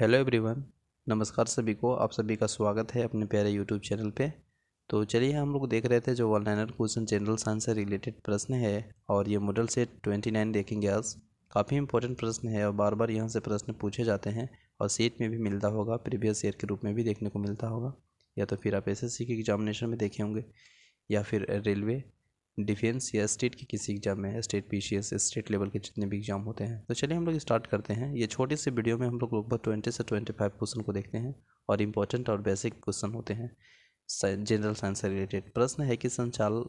hello everyone नमस्कार सभी को आप सभी का स्वागत है अपने प्यारे यूट्यूब चैनल पे तो चलिए हम लोग देख रहे थे जो one liner question general science से रिलेटेड प्रश्न है और ये मॉडल सेट ट्वेंटी नाइन देखेंगे आज काफ़ी इंपॉर्टेंट प्रश्न है और बार बार यहाँ से प्रश्न पूछे जाते हैं और सीट में भी मिलता होगा प्रीवियस ईयर के रूप में भी देखने को मिलता होगा या तो फिर आप एस के एग्जामिनेशन में देखे होंगे या फिर रेलवे डिफेंस या स्टेट के किसी एग्जाम में स्टेट पी स्टेट लेवल के जितने भी एग्जाम होते हैं तो चलिए हम लोग स्टार्ट करते हैं ये छोटे से वीडियो में हम लोग लगभग ट्वेंटी से ट्वेंटी फाइव क्वेश्चन को देखते हैं और इंपॉर्टेंट और बेसिक क्वेश्चन होते हैं जनरल साइंस से रिलेटेड प्रश्न है कि संचाल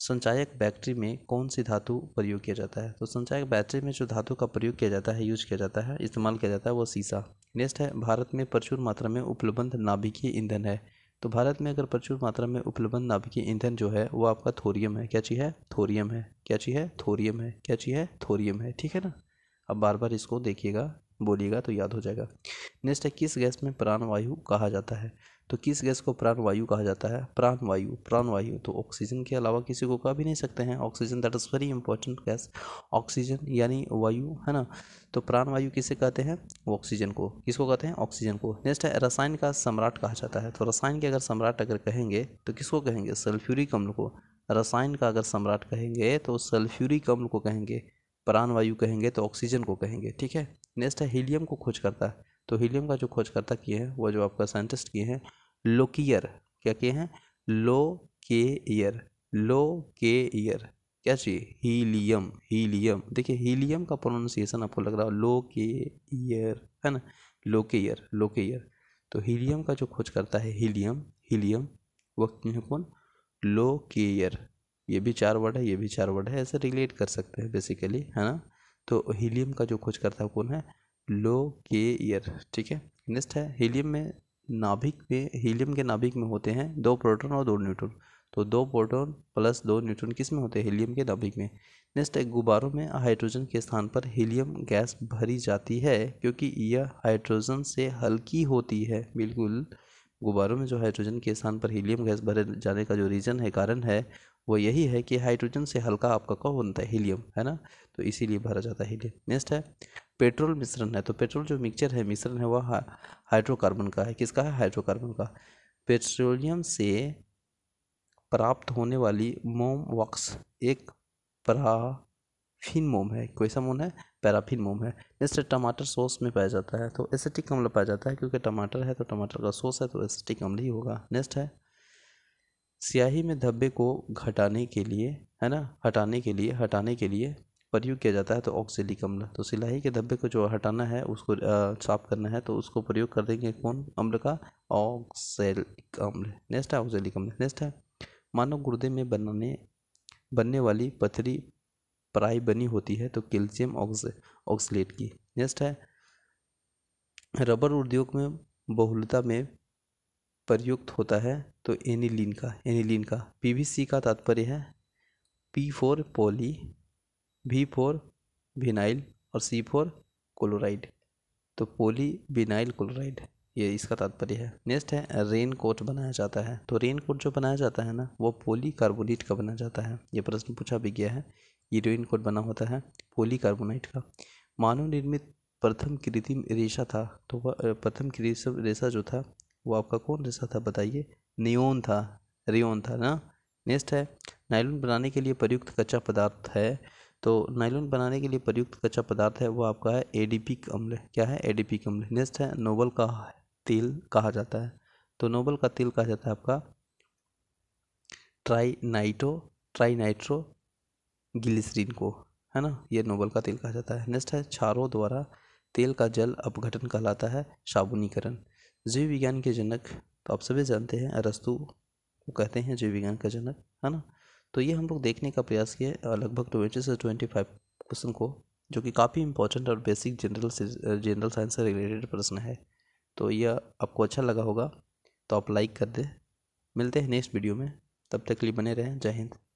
संचायक बैटरी में कौन सी धातु प्रयोग किया जाता है तो संचायक बैटरी में जो धातु का प्रयोग किया जाता है यूज किया जाता है इस्तेमाल किया जाता है वो सीसा नेक्स्ट है भारत में प्रचुर मात्रा में उपलब्ध नाभिकीय ईंधन है तो भारत में अगर प्रचुर मात्रा में उपलब्ध नाभिकीय ईंधन जो है वो आपका थोरियम है क्या चीज़ है थोरियम है क्या चीज़ है थोरियम है क्या चीज़ है थोरियम है ठीक है ना अब बार बार इसको देखिएगा बोलिएगा तो याद हो जाएगा नेक्स्ट है किस गैस में प्राण वायु कहा जाता है तो किस गैस को प्राण वायु कहा जाता है प्राण वायु प्राण वायु तो ऑक्सीजन के अलावा किसी को कह भी नहीं सकते हैं oxygen that is very important gas oxygen यानी वायु है ना तो प्राण वायु किसे कहते हैं ऑक्सीजन को किसको कहते हैं ऑक्सीजन को नेक्स्ट है रसायन का सम्राट कहा जाता है तो रसायन के अगर सम्राट अगर कहेंगे तो किसको कहेंगे सल्फ्यूरिक अम्ल को रसायन का अगर सम्राट कहेंगे तो सल्फ्यूरिक अम्ल को कहेंगे प्राणवायु कहेंगे तो ऑक्सीजन को कहेंगे ठीक है नेक्स्ट है हीलियम को खोज करता तो हीलियम का जो खोजकर्ता किए हैं वो जो आपका साइंटिस्ट किए हैं लोकियर क्या किए हैं लो के ईयर लो के ईयर क्या चाहिए हीलियम हीलियम देखिए हीलियम का प्रोनाउंसिएशन आपको लग रहा हो लो के ईयर है ना लो के ईयर लो के ईयर तो हीलियम का जो खोज करता है हीलियम हीलियम वक्त कौन लो के ईयर ये भी चार वर्ड है ये भी चार वर्ड है ऐसे रिलेट कर सकते हैं बेसिकली है ना तो हीलियम का जो खोज करता है कौन है लो के ईयर ठीक है नेक्स्ट है हीलियम में नाभिक में हीलियम के नाभिक में होते हैं दो प्रोटॉन और दो न्यूट्रॉन तो दो प्रोटॉन प्लस दो न्यूट्रॉन किस में होते हैं हीलियम के नाभिक में नेक्स्ट है गुब्बारों में हाइड्रोजन के स्थान पर हीलियम गैस भरी जाती है क्योंकि यह हाइड्रोजन से हल्की होती है बिल्कुल गुब्बारों में जो हाइड्रोजन के स्थान पर हीलियम गैस भरे जाने का जो रीज़न है कारण है वो यही है कि हाइड्रोजन से हल्का आपका कौन बनता है हीलियम है ना तो इसीलिए भरा जाता है हीलियम नेक्स्ट है पेट्रोल मिश्रण है तो पेट्रोल जो मिक्सचर है मिश्रण है वह हाइड्रोकार्बन का है किसका है हाइड्रोकार्बन का पेट्रोलियम से प्राप्त होने वाली मोम वॉक्स एक पराफिन मोम है कैसा मोम है पैराफिन मोम है नेक्स्ट टमाटर सॉस में पाया जाता है तो एसिटिक अम्ल पाया जाता है क्योंकि टमाटर है तो टमाटर का सॉस है तो एसिटिक अम्ल ही होगा नेक्स्ट है स्याही में धब्बे को घटाने के लिए है ना हटाने के लिए हटाने के लिए प्रयोग किया जाता है तो ऑक्सीलिक अम्ल तो सिलाई के धब्बे को जो हटाना है उसको साफ करना है तो उसको प्रयोग कर देंगे कौन अम्ल का ऑक्सेलिक अम्ल नेक्स्ट है ऑक्सेलिक अम्ल नेक्स्ट है मानव गुर्दे में बनाने बनने वाली पथरी प्राय बनी होती है तो कैल्शियम ऑक्सीट की नेक्स्ट है रबर उद्योग में बहुलता में प्रयुक्त होता है तो एनिलीन का एनिलीन का पीवीसी का तात्पर्य है पी फोर पोली भी फोर विनाइल और सी फोर क्लोराइड तो पोली विनाइल क्लोराइड ये इसका तात्पर्य है नेक्स्ट है रेन कोट बनाया जाता है तो रेन कोट जो बनाया जाता है ना वो पोली कार्बोनेट का बनाया जाता है ये प्रश्न पूछा भी गया है ये रेन कोट बना होता है पोली कार्बोनाइट का मानव निर्मित प्रथम कृत्रिम रेशा था तो वह प्रथम कृत्रिम रेशा जो था वो आपका कौन रिश्ता था बताइए नियोन था रियोन था ना नेक्स्ट है नायलोन बनाने के लिए प्रयुक्त कच्चा पदार्थ है तो नायलोन बनाने के लिए प्रयुक्त कच्चा पदार्थ है वो आपका है पी कम्ल क्या है पी अम्ल नेक्स्ट है नोबल का तेल कहा जाता है तो नोबल का तेल कहा जाता है आपका ट्राई नाइट्रो गिलिसरीन को है ना ये नोबल का तेल कहा जाता है नेक्स्ट है छारों द्वारा तेल का जल अपघटन कहलाता है साबुनीकरण जीव विज्ञान के जनक तो आप सभी जानते हैं अरस्तु को कहते हैं जीव विज्ञान का जनक है ना तो ये हम लोग देखने का प्रयास किए लगभग ट्वेंटी से ट्वेंटी फाइव क्वेश्चन को जो कि काफ़ी इंपॉर्टेंट और बेसिक जनरल जनरल साइंस से रिलेटेड प्रश्न है तो यह आपको अच्छा लगा होगा तो आप लाइक कर दें मिलते हैं नेक्स्ट वीडियो में तब तक के लिए बने रहें जय हिंद